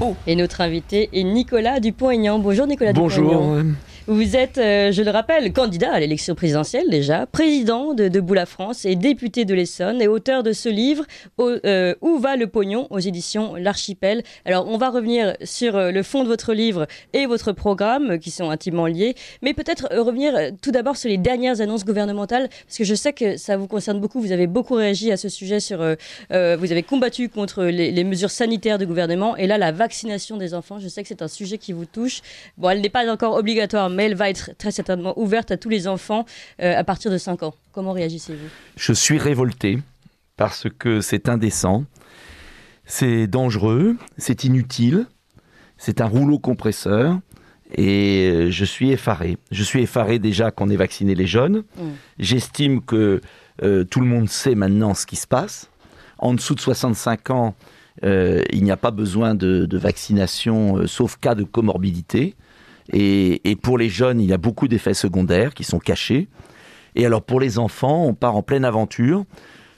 Oh. Et notre invité est Nicolas Dupont-Aignan. Bonjour Nicolas Dupont-Aignan. Bonjour. Vous êtes, euh, je le rappelle, candidat à l'élection présidentielle déjà, président de Debout France et député de l'Essonne et auteur de ce livre euh, Où va le pognon aux éditions L'Archipel. Alors on va revenir sur euh, le fond de votre livre et votre programme qui sont intimement liés, mais peut-être revenir tout d'abord sur les dernières annonces gouvernementales parce que je sais que ça vous concerne beaucoup. Vous avez beaucoup réagi à ce sujet sur, vous avez combattu contre les, les mesures sanitaires du gouvernement et là la vaccination des enfants. Je sais que c'est un sujet qui vous touche. Bon, elle n'est pas encore obligatoire mais elle va être très certainement ouverte à tous les enfants euh, à partir de 5 ans. Comment réagissez-vous Je suis révolté parce que c'est indécent, c'est dangereux, c'est inutile, c'est un rouleau compresseur. Et euh, je suis effaré. Je suis effaré déjà qu'on ait vacciné les jeunes. Mm. J'estime que euh, tout le monde sait maintenant ce qui se passe. En dessous de 65 ans, il n'y a pas besoin de, vaccination, sauf cas de comorbidité. Et, pour les jeunes, il y a beaucoup d'effets secondaires qui sont cachés. Et alors pour les enfants, on part en pleine aventure,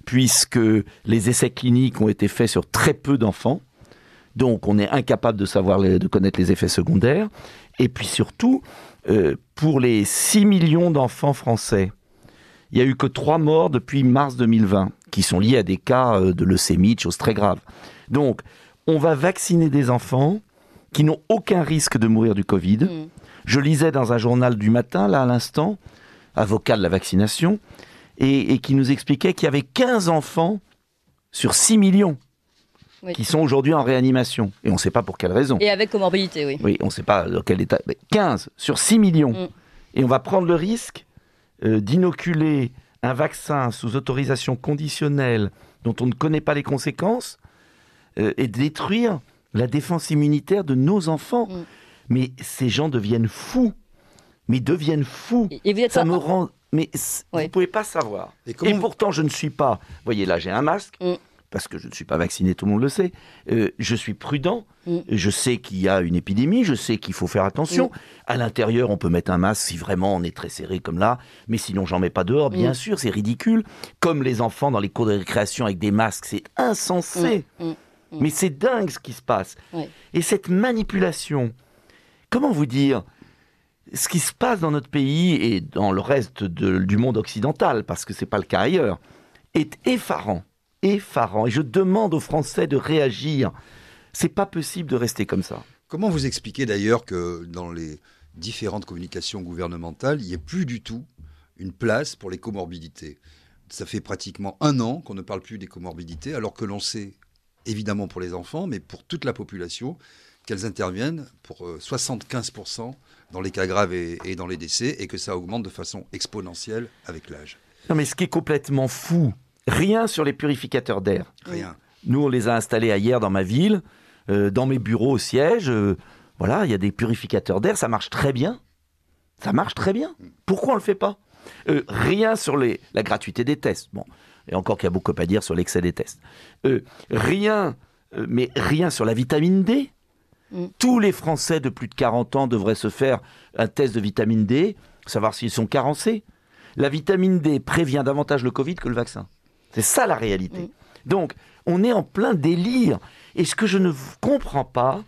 puisque les essais cliniques ont été faits sur très peu d'enfants. Donc on est incapable de savoir de connaître les effets secondaires. Et puis surtout, euh, pour les 6 millions d'enfants français, il n'y a eu que 3 morts depuis mars 2020, qui sont liés à des cas euh, de leucémie, de très graves. Donc on va vacciner des enfants qui n'ont aucun risque de mourir du Covid. Mm. Je lisais dans un journal du matin, là à l'instant, avocat de la vaccination, et, qui nous expliquait qu'il y avait 15 enfants sur 6 millions qui sont aujourd'hui en réanimation. Et on ne sait pas pour quelle raison. Et avec comorbidité, oui. Oui, on ne sait pas dans quel état. 15 sur 6 millions. Mm. Et on va prendre le risque euh, d'inoculer un vaccin sous autorisation conditionnelle dont on ne connaît pas les conséquences euh, et de détruire la défense immunitaire de nos enfants. Mm. Mais ces gens deviennent fous. Mais deviennent fous. Et ça me rend. Mais vous ne pouvez pas savoir. Et, pourtant, je ne suis pas. Vous voyez, là, j'ai un masque. Mm. Parce que je ne suis pas vacciné, tout le monde le sait. Euh, je suis prudent. Mm. Je sais qu'il y a une épidémie. Je sais qu'il faut faire attention. À l'intérieur, on peut mettre un masque si vraiment on est très serré comme là. Mais sinon, j'en mets pas dehors. Bien sûr, c'est ridicule. Comme les enfants dans les cours de récréation avec des masques, c'est insensé. Mais c'est dingue ce qui se passe. Et cette manipulation, comment vous dire ce qui se passe dans notre pays et dans le reste du monde occidental, parce que ce n'est pas le cas ailleurs, est effarant. Effarant. Et je demande aux Français de réagir. C'est pas possible de rester comme ça. Comment vous expliquez d'ailleurs que dans les différentes communications gouvernementales, il n'y ait plus du tout une place pour les comorbidités ça fait pratiquement un an qu'on ne parle plus des comorbidités, alors que l'on sait évidemment pour les enfants, mais pour toute la population, qu'elles interviennent pour 75% euh, dans les cas graves et, dans les décès, et que ça augmente de façon exponentielle avec l'âge. Non mais ce qui est complètement fou, rien sur les purificateurs d'air. Rien. Nous, on les a installés hier dans ma ville, euh, dans mes bureaux au siège. Euh, voilà, il y a des purificateurs d'air, ça marche très bien. Ça marche très bien. Mm. Pourquoi on ne le fait pas Rien sur les, la gratuité des tests. Bon, et encore qu'il y a beaucoup à dire sur l'excès des tests. Euh, rien, euh, mais rien sur la vitamine D. Mm. Tous les Français de plus de 40 ans devraient se faire un test de vitamine D, savoir s'ils sont carencés. La vitamine D prévient davantage le Covid que le vaccin. C'est ça la réalité. Mm. Donc, on est en plein délire. Et ce que je ne comprends pas,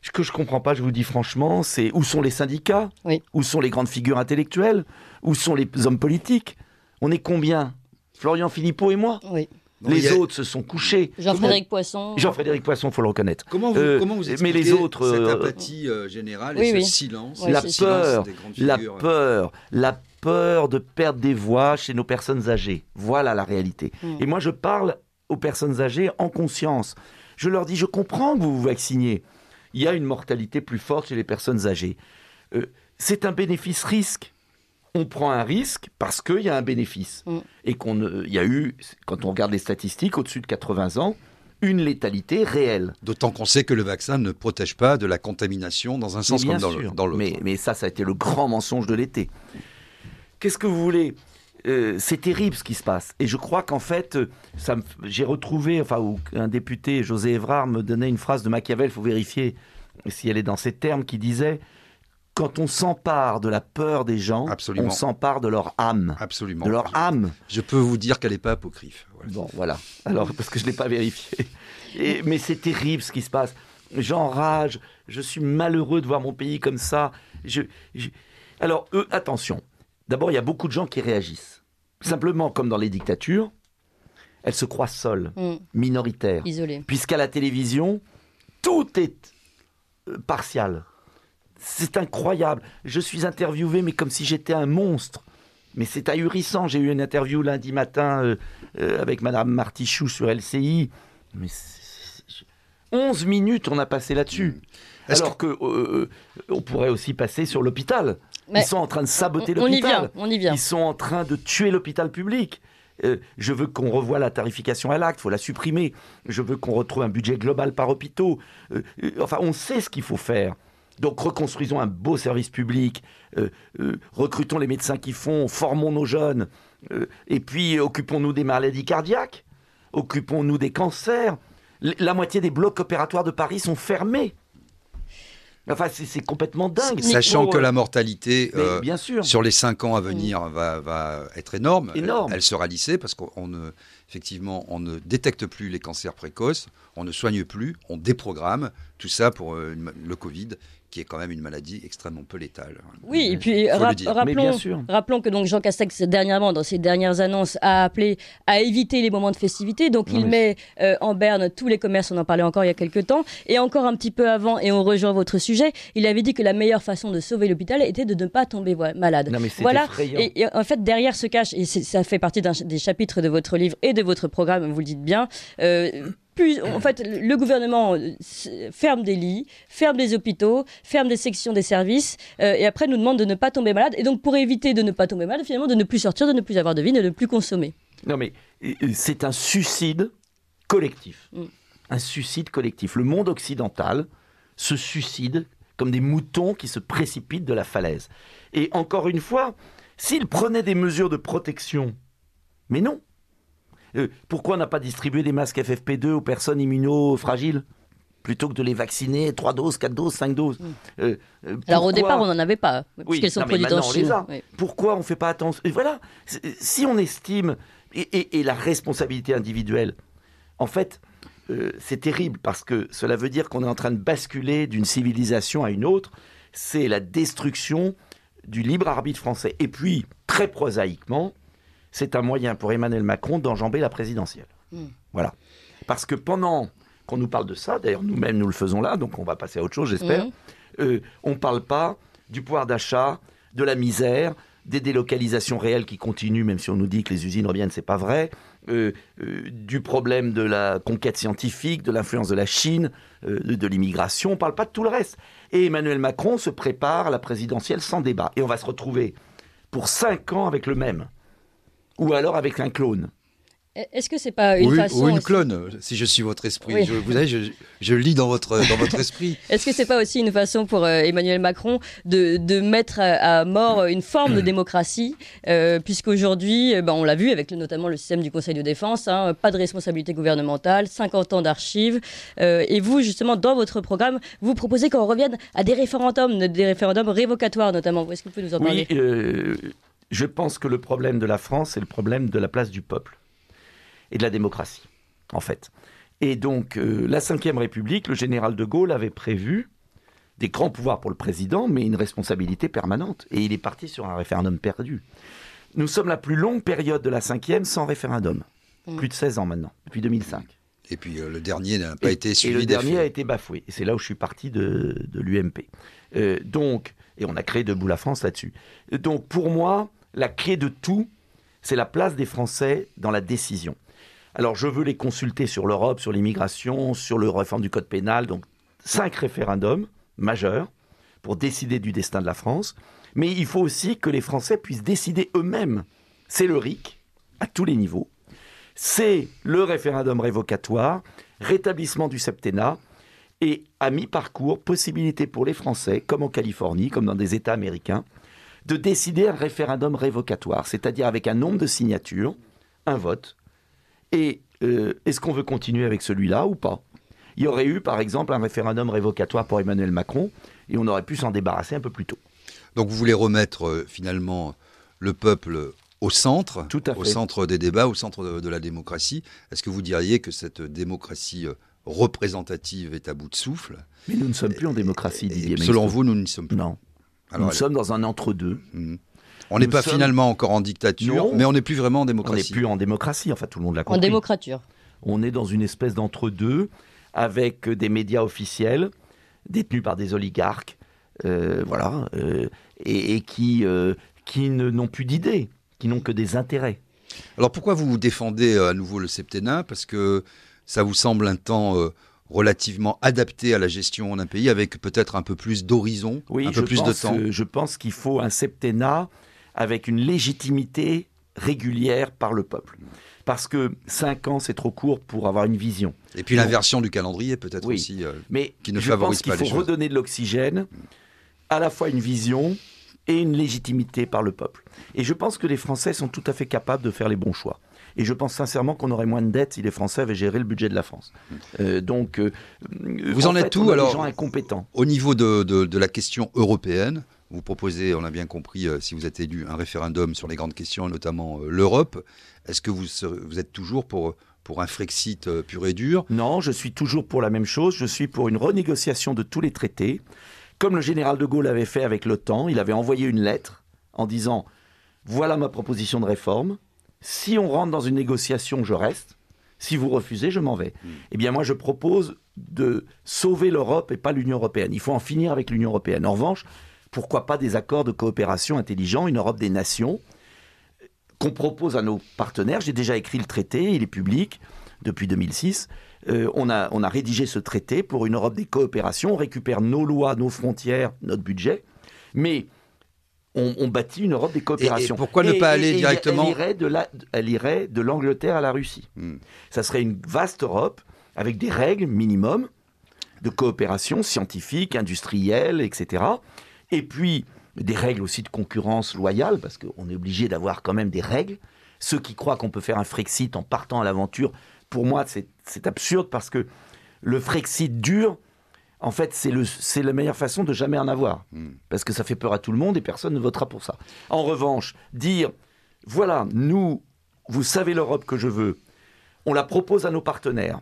ce que je ne comprends pas, je vous dis franchement, c'est où sont les syndicats Où sont les grandes figures intellectuelles Où sont les hommes politiques On est combien Florian Philippot et moi. Oui. les autres se sont couchés. Jean-Frédéric Poisson. Jean-Frédéric Poisson, faut le reconnaître. Comment vous, expliquez mais les autres, cette euh, apathie euh, générale et ce silence, la peur, la peur, la peur de perdre des voix chez nos personnes âgées. Voilà la réalité. Mm. Et moi, je parle aux personnes âgées en conscience. Je leur dis, je comprends que vous vous vaccinez. Il y a une mortalité plus forte chez les personnes âgées. Euh, c'est un bénéfice risque on prend un risque parce qu'il y a un bénéfice. Mm. Et qu'on euh, y a eu, quand on regarde les statistiques, au-dessus de 80 ans, une létalité réelle. D'autant qu'on sait que le vaccin ne protège pas de la contamination dans un sens comme dans l'autre. Mais, ça, ça a été le grand mensonge de l'été. Qu'est-ce que vous voulez euh, c'est terrible ce qui se passe. Et je crois qu'en fait, euh, j'ai retrouvé, enfin, un député, José Evrard, me donnait une phrase de Machiavel, il faut vérifier si elle est dans ces termes, qui disait quand on s'empare de la peur des gens, on s'empare de leur âme. Absolument. De leur âme. Je peux vous dire qu'elle n'est pas apocryphe. Bon, voilà. Alors, parce que je ne l'ai pas vérifié. mais c'est terrible ce qui se passe. J'enrage. Je suis malheureux de voir mon pays comme ça. Je, Alors, eux, attention. D'abord, il y a beaucoup de gens qui réagissent. Simplement, comme dans les dictatures, elles se croient seules, mm. minoritaires. Isolées. Puisqu'à la télévision, tout est euh, partial. C'est incroyable. Je suis interviewé, mais comme si j'étais un monstre. Mais c'est ahurissant. J'ai eu une interview lundi matin euh, euh, avec Madame Martichoux sur LCI. Mais 11 minutes, on a passé là-dessus. Alors que, euh, on pourrait aussi passer sur l'hôpital. Ils sont en train de saboter l'hôpital. On, y vient. Ils sont en train de tuer l'hôpital public. je veux qu'on revoie la tarification à l'acte, faut la supprimer. Je veux qu'on retrouve un budget global par hôpitaux. enfin, on sait ce qu'il faut faire. Donc reconstruisons un beau service public, euh, euh, recrutons les médecins qui font, formons nos jeunes, euh, et puis occupons-nous des maladies cardiaques, occupons-nous des cancers. la moitié des blocs opératoires de Paris sont fermés. Enfin, c'est complètement dingue. Sachant que la mortalité bien sûr. sur les 5 ans à venir mmh. va, être énorme. Elle, sera lissée parce qu'on ne, effectivement, on ne détecte plus les cancers précoces, on ne soigne plus, on déprogramme. Tout ça pour le Covid qui est quand même une maladie extrêmement peu létale. Oui, et mmh. puis rappelons, rappelons, que donc Jean Castex dernièrement, dans ses dernières annonces, a appelé à éviter les moments de festivité. Donc il met euh, en berne tous les commerces. On en parlait encore il y a quelques temps, et encore un petit peu avant. Et on rejoint votre sujet. Il avait dit que la meilleure façon de sauver l'hôpital était de ne pas tomber malade. Non, mais voilà. Et, en fait, derrière se cache, et ça fait partie des chapitres de votre livre et de votre programme. Vous le dites bien. Euh, en fait, le gouvernement euh, ferme des lits, ferme des hôpitaux, ferme des sections des services, euh, et après nous demande de ne pas tomber malade. Et donc, pour éviter de ne pas tomber malade, finalement, de ne plus sortir, de ne plus avoir de vie, de ne plus consommer. Non, mais euh, c'est un suicide collectif. Mm. Un suicide collectif. Le monde occidental se suicide comme des moutons qui se précipitent de la falaise. Et encore une fois, s'il prenait des mesures de protection, mais non, euh, pourquoi on n'a pas distribué des masques FFP2 aux personnes immunofragiles plutôt que de les vacciner 3 doses, 4 doses, 5 doses. Mm. Euh, euh, Alors au départ, on n'en avait pas, puisqu'elles sont Pourquoi on ne fait pas attention et Voilà, si on estime, et, la responsabilité individuelle, en fait, c'est terrible parce que cela veut dire qu'on est en train de basculer d'une civilisation à une autre, c'est la destruction du libre arbitre français. Et puis, très prosaïquement, c'est un moyen pour Emmanuel Macron d'enjamber la présidentielle. Hmm. Voilà. Parce que pendant qu'on nous parle de ça, d'ailleurs nous-mêmes nous le faisons là, donc on va passer à autre chose j'espère, euh, on ne parle pas du pouvoir d'achat, de la misère, des délocalisations réelles qui continuent, même si on nous dit que les usines reviennent, c'est pas vrai, euh, euh, du problème de la conquête scientifique, de l'influence de la Chine, de l'immigration, on ne parle pas de tout le reste. Et Emmanuel Macron se prépare à la présidentielle sans débat. Et on va se retrouver pour cinq ans avec le même ou alors avec un clone. E, est-ce que c'est pas une façon ou une clone Si je suis votre esprit, je, vous savez, je, lis dans votre dans votre esprit. Est-ce que c'est pas aussi une façon pour euh, Emmanuel Macron de, de, mettre à mort une forme de démocratie, euh, puisqu'aujourd'hui, euh, ben, on l'a vu avec notamment le système du Conseil de défense, hein, pas de responsabilité gouvernementale, 50 ans d'archives, et vous justement dans votre programme, vous proposez qu'on revienne à des référendums, des référendums révocatoires notamment. Est-ce que vous pouvez nous en parler je pense que le problème de la France, c'est le problème de la place du peuple et de la démocratie, en fait. Et donc, euh, la la ème République, le général de Gaulle avait prévu des grands pouvoirs pour le président, mais une responsabilité permanente. Et il est parti sur un référendum perdu. Nous sommes la plus longue période de la Ve sans référendum. Mm. Plus de 16 ans maintenant, depuis 2005. Et puis euh, le dernier n'a pas été suivi. Et le dernier a été bafoué. Et c'est là où je suis parti de, de l'UMP. Euh, donc, et on a créé Debout la France là-dessus. Donc pour moi, la clé de tout, c'est la place des Français dans la décision. Alors je veux les consulter sur l'Europe, sur l'immigration, sur le réforme du code pénal, donc cinq référendums majeurs pour décider du destin de la France. Mais il faut aussi que les Français puissent décider eux-mêmes. C'est le RIC, à tous les niveaux. C'est le référendum révocatoire, rétablissement du septennat, et à mi-parcours, possibilité pour les Français, comme en Californie, comme dans des États américains, de décider un référendum révocatoire, c'est-à-dire avec un nombre de signatures, un vote. Et euh, est-ce qu'on veut continuer avec celui-là ou pas Il y aurait eu, par exemple, un référendum révocatoire pour Emmanuel Macron, et on aurait pu s'en débarrasser un peu plus tôt. Donc vous voulez remettre euh, finalement le peuple au centre, au centre des débats, au centre de, la démocratie. Est-ce que vous diriez que cette démocratie euh, représentative est à bout de souffle. Mais nous ne sommes plus en démocratie, Didier. selon vous, nous n'y sommes plus. Non nous sommes dans un entre-deux. Mhm. On n'est pas finalement encore en dictature, mais on n'est plus vraiment en démocratie. On n'est plus en démocratie, enfin tout le monde l'a compris. En démocrature. On est dans une espèce d'entre-deux avec des médias officiels détenus par des oligarques, euh, voilà, euh, et, qui, euh, qui n'ont plus d'idées, qui n'ont que des intérêts. Alors pourquoi vous défendez à nouveau le septennat Parce que ça vous semble un temps relativement adapté à la gestion d'un pays, avec peut-être un peu plus d'horizon, un peu plus de temps. Je pense qu'il faut un septennat avec une légitimité régulière par le peuple. Parce que cinq ans, c'est trop court pour avoir une vision. Et puis l'inversion du calendrier, peut-être aussi, euh, mais qui ne je pense qu'il faut redonner de l'oxygène, à la fois une vision et une légitimité par le peuple. Et je pense que les Français sont tout à fait capables de faire les bons choix. Et je pense sincèrement qu'on aurait moins de dettes si les Français avaient géré le budget de la France. Euh, donc, euh, vous en, êtes tout alors gens incompétents. Au niveau de, la question européenne, vous proposez, on a bien compris, euh, si vous êtes élu, un référendum sur les grandes questions, notamment l'Europe. Est-ce que vous, vous, êtes toujours pour, pour un Frexit pur et dur Non, je suis toujours pour la même chose. Je suis pour une renégociation de tous les traités. Comme le général de Gaulle avait fait avec l'OTAN, il avait envoyé une lettre en disant Voilà ma proposition de réforme si on rentre dans une négociation, je reste. Si vous refusez, je m'en vais. Hmm. Eh bien, moi, je propose de sauver l'Europe et pas l'Union européenne. Il faut en finir avec l'Union européenne. En revanche, pourquoi pas des accords de coopération intelligents, une Europe des nations euh, qu'on propose à nos partenaires. J'ai déjà écrit le traité, il est public depuis 2006. Euh, on, a, on a rédigé ce traité pour une Europe des coopérations. On récupère nos lois, nos frontières, notre budget. Mais on, bâtit une Europe des coopérations. pourquoi ne pas aller directement Elle irait de l'Angleterre à la Russie. Hmm. Ça serait une vaste Europe avec des règles minimum de coopération scientifique, industrielle, etc. Et puis des règles aussi de concurrence loyale, parce qu'on est obligé d'avoir quand même des règles. Ceux qui croient qu'on peut faire un Frexit en partant à l'aventure, pour moi, c'est absurde parce que le Frexit dure en fait, c'est, la meilleure façon de jamais en avoir. Hmm. Parce que ça fait peur à tout le monde et personne ne votera pour ça. En revanche, dire, voilà, nous, vous savez l'Europe que je veux, on la propose à nos partenaires.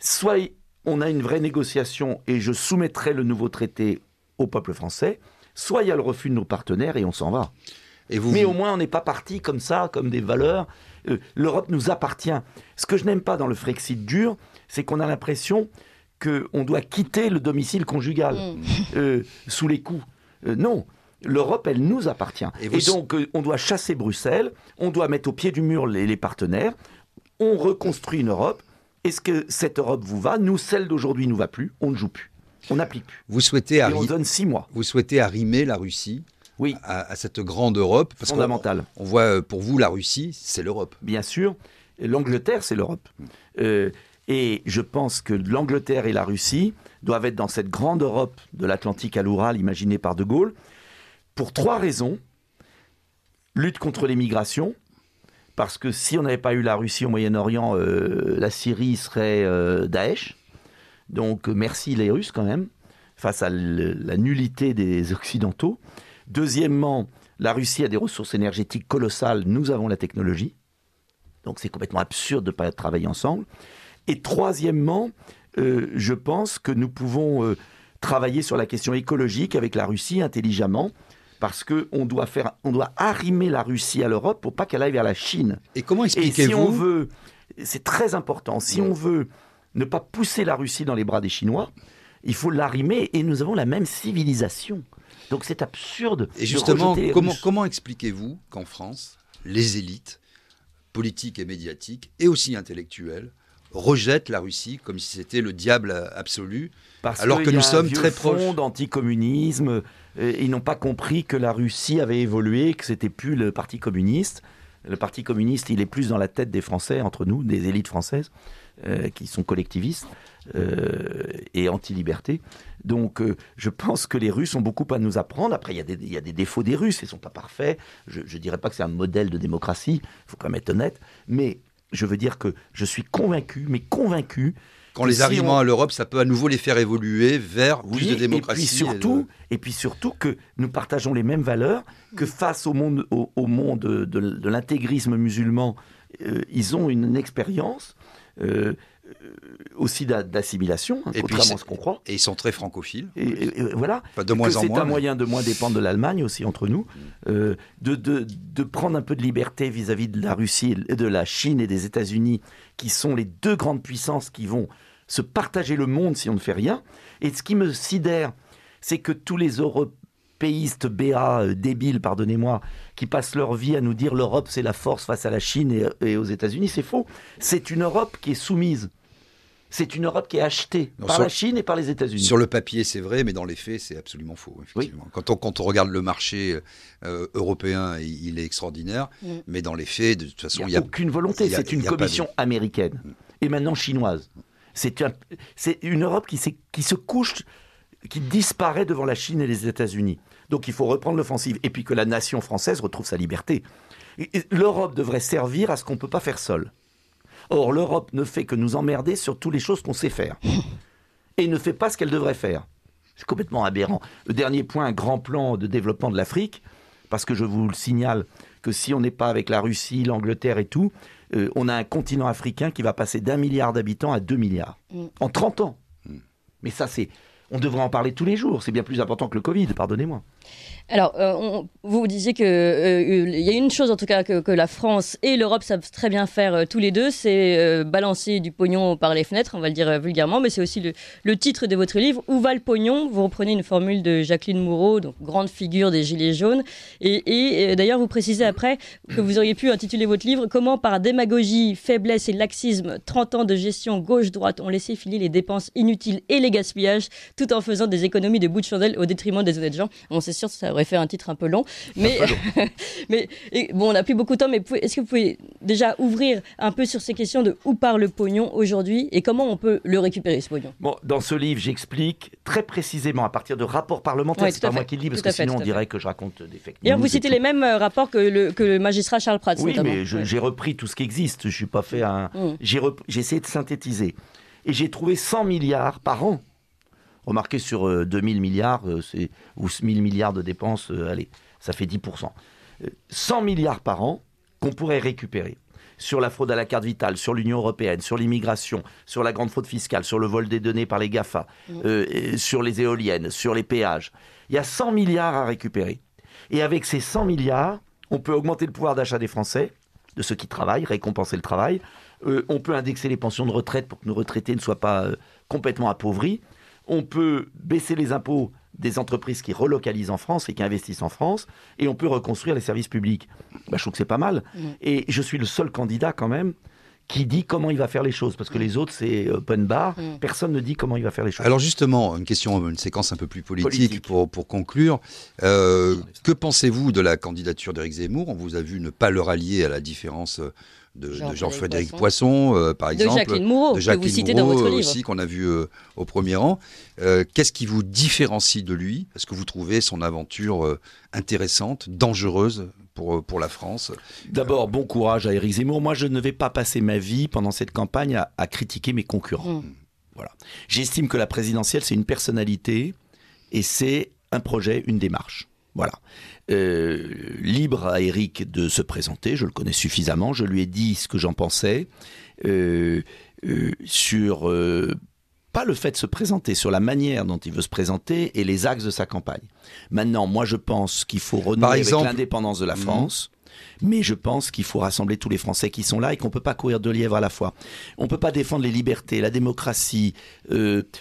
Soit on a une vraie négociation et je soumettrai le nouveau traité au peuple français, soit il y a le refus de nos partenaires et on s'en va. Mais au moins, on n'est pas parti comme ça, comme des valeurs. Euh, L'Europe nous appartient. Ce que je n'aime pas dans le Frexit dur, c'est qu'on a l'impression qu'on doit quitter le domicile conjugal mm. euh, sous les coups. Euh, non, l'Europe, elle nous appartient. Et, donc, euh, on doit chasser Bruxelles, on doit mettre au pied du mur les, partenaires, on reconstruit une Europe. Est-ce que cette Europe vous va Nous, celle d'aujourd'hui, nous va plus, on ne joue plus, on n'applique plus. Vous souhaitez donne six mois. Vous souhaitez arrimer la Russie oui. à, cette grande Europe Fondamentale. On, voit, pour vous, la Russie, c'est l'Europe. Bien sûr. L'Angleterre, c'est l'Europe. Et je pense que l'Angleterre et la Russie doivent être dans cette grande Europe de l'Atlantique à l'Oural imaginée par De Gaulle pour trois raisons. Lutte contre les migrations, parce que si on n'avait pas eu la Russie au Moyen-Orient, euh, la Syrie serait euh, Daesh. Donc euh, merci les Russes quand même, face à la nullité des Occidentaux. Deuxièmement, la Russie a des ressources énergétiques colossales, nous avons la technologie. Donc c'est complètement absurde de ne pas travailler ensemble. Et troisièmement, euh, je pense que nous pouvons euh, travailler sur la question écologique avec la Russie intelligemment. Parce qu'on doit, faire, on doit arrimer la Russie à l'Europe pour pas qu'elle aille vers la Chine. Et comment expliquez-vous si on veut, c'est très important, si on veut ne pas pousser la Russie dans les bras des Chinois, il faut l'arrimer et nous avons la même civilisation. Donc c'est absurde. Et justement, comment, comment expliquez-vous qu'en France, les élites politiques et médiatiques, et aussi intellectuelles, rejette la Russie comme si c'était le diable absolu, alors que, nous sommes très proches d'anticommunisme. Ils n'ont pas compris que la Russie avait évolué, que c'était plus le parti communiste. Le parti communiste, il est plus dans la tête des Français entre nous, des élites françaises euh, qui sont collectivistes euh, et anti-liberté. Donc, euh, je pense que les Russes ont beaucoup à nous apprendre. Après, il y a des, défauts des Russes, ils sont pas parfaits. Je, ne dirais pas que c'est un modèle de démocratie. Il faut quand même être honnête. Mais je veux dire que je suis convaincu, mais convaincu. Quand les arrivants à l'Europe, ça peut à nouveau les faire évoluer vers plus de démocratie. Et puis surtout, et, puis surtout que nous partageons les mêmes valeurs, que face au monde, au, monde de, l'intégrisme musulman, euh, ils ont une, expérience. Euh, euh, aussi d'assimilation, hein, contrairement à ce qu'on croit. Et ils sont très francophiles. Et, voilà. de moins en C'est un moyen de moins dépendre de l'Allemagne aussi entre nous, mm. euh, de, de, prendre un peu de liberté vis-à-vis de la Russie, de la Chine et des États-Unis, qui sont les deux grandes puissances qui vont se partager le monde si on ne fait rien. Et ce qui me sidère, c'est que tous les européistes BA euh, débiles, pardonnez-moi, qui passent leur vie à nous dire l'Europe c'est la force face à la Chine et, et aux États-Unis, c'est faux. C'est une Europe qui est soumise c'est une Europe qui est achetée par la Chine et par les États-Unis. Sur le papier, c'est vrai, mais dans les faits, c'est absolument faux. Quand, on, regarde le marché euh, européen, il, est extraordinaire, mm. mais dans les faits, de toute façon, il n'y a, aucune volonté. C'est une commission américaine mm. et maintenant chinoise. C'est une Europe qui, qui se couche, qui disparaît devant la Chine et les États-Unis. Donc il faut reprendre l'offensive et puis que la nation française retrouve sa liberté. L'Europe devrait servir à ce qu'on ne peut pas faire seul. Or, l'Europe ne fait que nous emmerder sur toutes les choses qu'on sait faire. Et ne fait pas ce qu'elle devrait faire. C'est complètement aberrant. Le dernier point, grand plan de développement de l'Afrique, parce que je vous le signale que si on n'est pas avec la Russie, l'Angleterre et tout, euh, on a un continent africain qui va passer d'un milliard d'habitants à deux milliards. Mm. En 30 ans. Mais ça, c'est on devrait en parler tous les jours. C'est bien plus important que le Covid, pardonnez-moi. Alors, euh, vous disiez que euh, euh, il y a une chose en tout cas que, la France et l'Europe savent très bien faire tous les deux, c'est balancer du pognon par les fenêtres, on va le dire vulgairement, mais c'est aussi le, titre de votre livre. Où va le pognon Vous reprenez une formule de Jacqueline Moureau, donc grande figure des Gilets jaunes, et, et d'ailleurs vous précisez après que vous auriez pu intituler votre livre Comment par démagogie, faiblesse et laxisme, 30 ans de gestion gauche-droite ont laissé filer les dépenses inutiles et les gaspillages tout en faisant des économies de bout de chandelle au détriment des honnêtes gens. On c'est sûr, ça aurait fait un titre un peu long, mais, mais bon, on n'a plus beaucoup de temps, mais est-ce que vous pouvez déjà ouvrir un peu sur ces questions de où part le pognon aujourd'hui et comment on peut le récupérer, ce pognon bon, Dans ce livre, j'explique très précisément à partir de rapports parlementaires, c'est pas moi qui le dis, parce que sinon on dirait que je raconte des faits. vous citez les mêmes euh, rapports que le, que le magistrat Charles Prats. Oui, mais j'ai repris tout ce qui existe, je suis pas fait un... Mm. J'ai essayé de synthétiser. Et j'ai trouvé 100 milliards par an Remarquez, sur 2000 euh, milliards euh, c'est, ou 1000 milliards de dépenses, euh, allez, ça fait 10%. 100 milliards par an qu'on pourrait récupérer sur la fraude à la carte vitale, sur l'Union européenne, sur l'immigration, sur la grande fraude fiscale, sur le vol des données par les GAFA, sur les éoliennes, sur les péages. Il y a 100 milliards à récupérer. Et avec ces 100 milliards, on peut augmenter le pouvoir d'achat des Français, de ceux qui travaillent, récompenser le travail. on peut indexer les pensions de retraite pour que nos retraités ne soient pas complètement appauvris on peut baisser les impôts des entreprises qui relocalisent en France et qui investissent en France, et on peut reconstruire les services publics. Bah, je trouve que c'est pas mal. Et je suis le seul candidat quand même qui dit comment il va faire les choses, parce que les autres, c'est open bar, personne ne dit comment il va faire les choses. Alors justement, une question, une séquence un peu plus politique, Pour, conclure. Euh, que pensez-vous de la candidature d'Éric Zemmour On vous a vu ne pas le rallier à la différence euh, de, Jean frédéric Poisson, par exemple. de dans votre livre. aussi, qu'on a vu euh, au premier rang. Euh, qu'est-ce qui vous différencie de lui Est-ce que vous trouvez son aventure euh, intéressante, dangereuse pour, la France. D'abord, bon courage à Éric Zemmour. Moi, je ne vais pas passer ma vie pendant cette campagne à, critiquer mes concurrents. Mmh. J'estime que la présidentielle, c'est une personnalité et c'est un projet, une démarche. Voilà. Euh, libre à Eric de se présenter, je le connais suffisamment, je lui ai dit ce que j'en pensais euh, euh, sur, pas le fait de se présenter, sur la manière dont il veut se présenter et les axes de sa campagne. Maintenant, moi je pense qu'il faut renouer l'indépendance de la mhm. France. Mais je pense qu'il faut rassembler tous les Français qui sont là et qu'on ne peut pas courir deux lièvres à la fois. On ne peut pas défendre les libertés, la démocratie,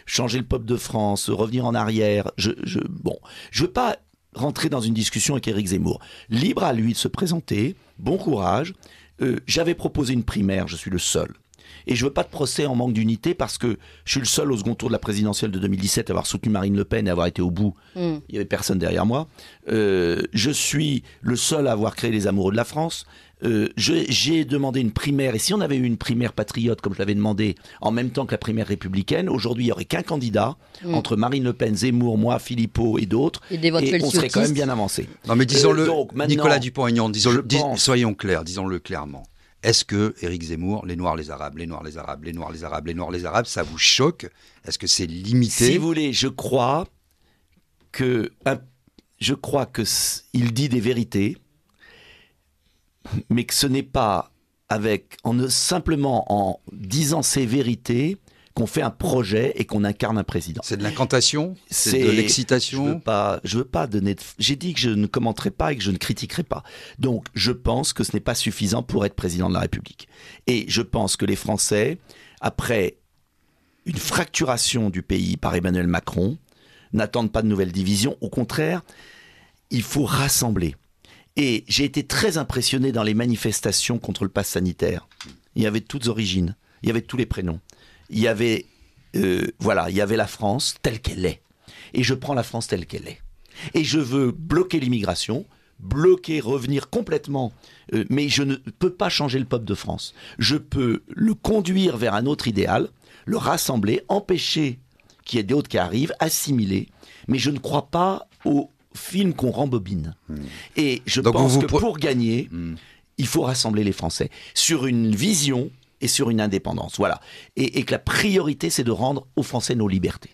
changer le peuple de France, revenir en arrière. Je, je bon, je veux pas rentrer dans une discussion avec Éric Zemmour. Libre à lui de se présenter, bon courage. Euh, j'avais proposé une primaire, je suis le seul. Et je veux pas de procès en manque d'unité parce que je suis le seul au second tour de la présidentielle de 2017 à avoir soutenu Marine Le Pen et avoir été au bout. Hmm. Il y avait personne derrière moi. Euh, je suis le seul à avoir créé les amoureux de la France. Euh, j'ai demandé une primaire, et si on avait eu une primaire patriote, comme je l'avais demandé, en même temps que la primaire républicaine, aujourd'hui, il n'y aurait qu'un candidat, mm. entre Marine Le Pen, Zemmour, moi, Philippot et d'autres, et, on serait quand même bien avancé. Non mais disons-le, euh, Nicolas Dupont-Aignan, soyons clairs, disons-le clairement. Est-ce que Éric Zemmour, les Noirs, les Arabes, les Noirs, les Arabes, les Noirs, les Arabes, les Noirs, les Arabes, ça vous choque Est-ce que c'est limité Si vous voulez, je crois que je crois que il dit des vérités mais que ce n'est pas avec, simplement en disant ces vérités, qu'on fait un projet et qu'on incarne un président. C'est de l'incantation C'est de l'excitation Je veux pas, veux pas donner de... J'ai dit que je ne commenterai pas et que je ne critiquerai pas. Donc, je pense que ce n'est pas suffisant pour être président de la République. Et je pense que les Français, après une fracturation du pays par Emmanuel Macron, n'attendent pas de nouvelles divisions. Au contraire, il faut rassembler. Et j'ai été très impressionné dans les manifestations contre le pass sanitaire. Il y avait toutes origines, il y avait tous les prénoms. Il y avait, euh, voilà, il y avait la France telle qu'elle est. Et je prends la France telle qu'elle est. Et je veux bloquer l'immigration, bloquer, revenir complètement. Euh, mais je ne peux pas changer le peuple de France. Je peux le conduire vers un autre idéal, le rassembler, empêcher qu'il y ait des autres qui arrivent, assimiler. Mais je ne crois pas au film qu'on rembobine. Hmm. Et je pense que pour gagner, hmm. il faut rassembler les Français sur une vision et sur une indépendance. Voilà. Et, que la priorité, c'est de rendre aux Français nos libertés.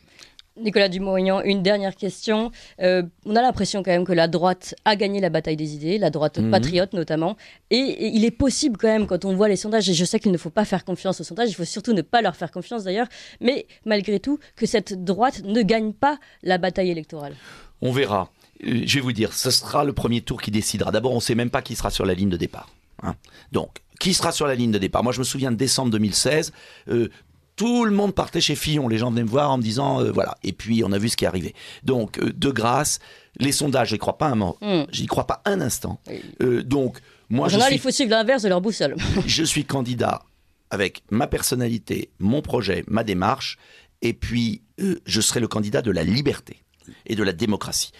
Nicolas dumont une dernière question. Euh, on a l'impression quand même que la droite a gagné la bataille des idées, la droite mhm. patriote notamment. et, il est possible quand même, quand on voit les sondages, et je sais qu'il ne faut pas faire confiance aux sondages, il faut surtout ne pas leur faire confiance d'ailleurs, mais malgré tout, que cette droite ne gagne pas la bataille électorale. On verra. Euh, je vais vous dire, ce sera le premier tour qui décidera. D'abord, on ne sait même pas qui sera sur la ligne de départ. Hein. Donc, qui sera sur la ligne de départ Moi, je me souviens de décembre 2016. Euh, tout le monde partait chez Fillon. Les gens venaient me voir en me disant, euh, voilà. Et puis, on a vu ce qui est arrivé. Donc, de grâce, les sondages, je n'y crois pas un hmm. J'y crois pas un instant. donc, moi, je suis... il faut suivre l'inverse de leur boussole. je suis candidat avec ma personnalité, mon projet, ma démarche. Et puis, je serai le candidat de la liberté et de la démocratie.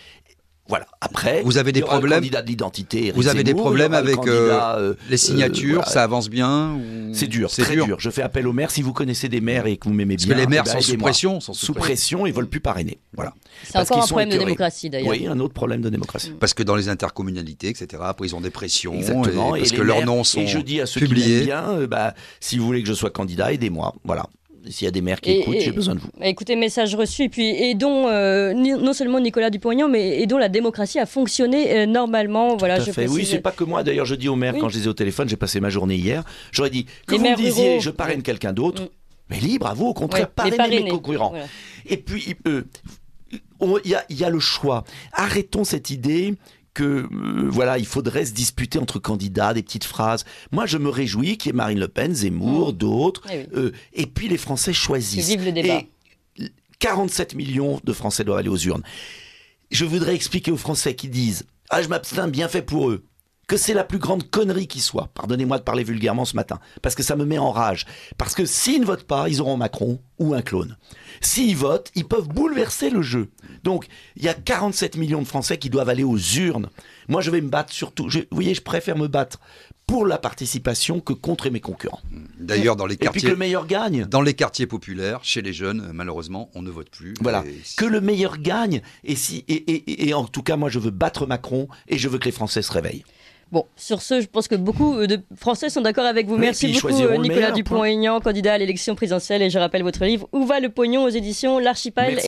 Après, vous avez des problèmes. Vous avez des problèmes avec euh, euh, les signatures. Euh, ça avance bien. C'est dur. C'est dur. Je fais appel aux maires. Si vous connaissez des maires et que vous m'aimez bien, les maires eh ben, sont sous pression, sont sous, pression, ils veulent plus parrainer. Voilà. C'est encore un problème de démocratie d'ailleurs. voyez un autre problème de démocratie. Parce que dans les intercommunalités, etc. ils ont des pressions. Exactement. parce que leurs noms sont publiés. je à bien, bah, si vous voulez que je sois candidat, aidez-moi. Voilà s'il y a des maires qui écoutent, j'ai besoin de vous. Écoutez, message reçu. Et puis et dont euh, non seulement Nicolas Dupont-Aignan, mais dont la démocratie a fonctionné euh, normalement. à je fait. Oui, c'est pas que moi. D'ailleurs, je dis aux maires, quand je les ai au téléphone, j'ai passé ma journée hier, j'aurais dit que vous me disiez, je parraine quelqu'un d'autre, mais libre à vous, au contraire, parrainez, mes concurrents. Et puis, euh, il y, a, y a le choix. Arrêtons cette idée que euh, voilà, il faudrait se disputer entre candidats, des petites phrases. Moi, je me réjouis qu'il y ait Marine Le Pen, Zemmour, mmh. d'autres. Eh euh, et, puis les Français choisissent. le débat. Et 47 millions de Français doivent aller aux urnes. Je voudrais expliquer aux Français qui disent Ah, je m'abstiens, bien fait pour eux que c'est la plus grande connerie qui soit. Pardonnez-moi de parler vulgairement ce matin, parce que ça me met en rage. Parce que s'ils ne votent pas, ils auront Macron ou un clone. S'ils votent, ils peuvent bouleverser le jeu. Donc, il y a 47 millions de Français qui doivent aller aux urnes. Moi, je vais me battre surtout. vous voyez, je préfère me battre pour la participation que contre mes concurrents. Mmh. D'ailleurs, dans les quartiers. Et puis que le meilleur gagne. Dans les quartiers populaires, chez les jeunes, malheureusement, on ne vote plus. Voilà. Que le meilleur gagne. Et, si, et en tout cas, moi, je veux battre Macron et je veux que les Français se réveillent. Bon, sur ce, je pense que beaucoup euh, de Français sont d'accord avec vous. Merci beaucoup, Nicolas Dupont-Aignan, candidat à l'élection présidentielle. Et je rappelle votre livre Où va le pognon aux éditions L'Archipel.